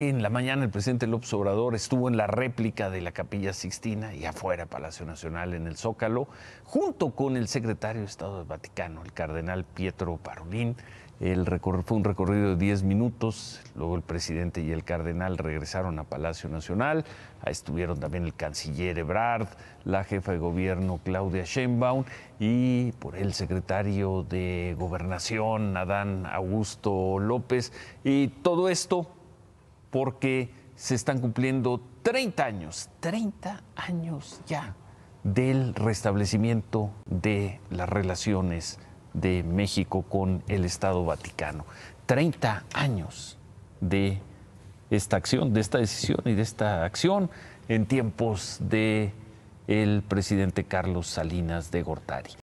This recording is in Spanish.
En la mañana el presidente López Obrador estuvo en la réplica de la Capilla Sixtina y afuera Palacio Nacional en el Zócalo, junto con el secretario de Estado del Vaticano, el cardenal Pietro Parolin. El fue un recorrido de 10 minutos, luego el presidente y el cardenal regresaron a Palacio Nacional, ahí estuvieron también el canciller Ebrard, la jefa de gobierno Claudia Sheinbaum y por el secretario de Gobernación Adán Augusto López. Y todo esto porque se están cumpliendo 30 años, 30 años ya del restablecimiento de las relaciones de México con el Estado Vaticano. 30 años de esta acción, de esta decisión y de esta acción en tiempos de el presidente Carlos Salinas de Gortari.